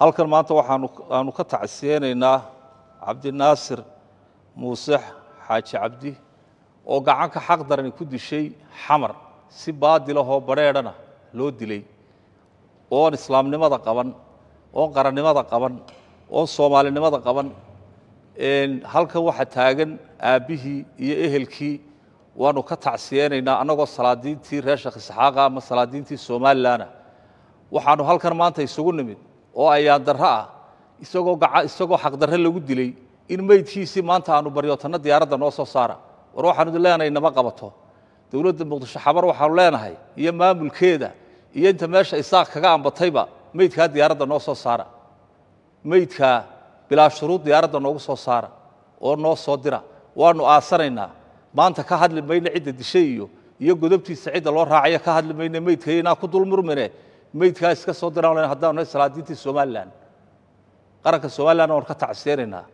halkan maanta waxaanu ka tacsiyeynaynaa cabdinaasir muusex xaaji cabdi oo gacanka xaq darani ku dishay xamar si baadilahoo badrheedhana loo dilay oon islaamnimada qaban oon qarannimada qaban oon soomaalinimada qaban halkan waxa taagan aabbihii iyo ehelkii waanu ka tacsiyeynaynaa annagoo salaadiintii reer sheekh isxaaqa ama salaadiintii somalilanna ah. waxaanu halkan maanta isugu nimid oo ayaadaro ah isagoo isagoo xaqdarre lagu dilay in meydkiisii maanta aanu baryootano diyaaradda noo soo saara war waxaanu leenahay inama qabato dowladda muqdisho xabar waxaanu leenahay iyo maamulkeeda iyo inta meesha isaaq kaga ambatayba meydkaa diyaaradda noo soo saara meydkaa bilaa shuruud diyaaradda noogu soo saara oo noo soo dira waanu aasanaynaa maanta ka hadli mayno cidda dishay iyo iyo godobtiisa cidda loo raacayo ka hadli mayno meydkaiyo inaa ku dulmurmine meydkaa iska soo diraan haddaan nahay salaadiintii somalilan qaranka somalilan waan ka tacsiinaynaa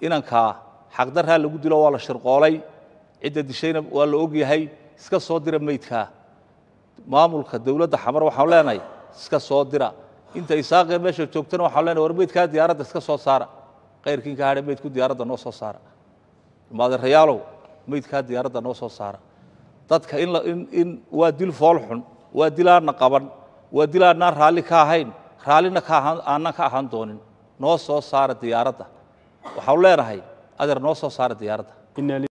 inankaa xaqdarraa lagu dilo waa la shirqoolay cidda dishayna waa la ogyahay iska soo dira meydkaa maamulka dowladda xamar waxaan leenahay iska soo dira inta isaaqee meesha joogtana waxaan leenahay war meydkaa diyaaradda iska soo saara qayrkiinka hadhe meydku diyaaradda noo soo saara maadarayaalow meydkaa diyaaradda noo soo saara dadka in waa dil fool xun waa dil qaban waa dilaannaan raalli ka ahayn raallina aanan ka ahaan doonin noo soo saara diyaaradda waxaanu leenahay adeer noo soo saara diyaaradda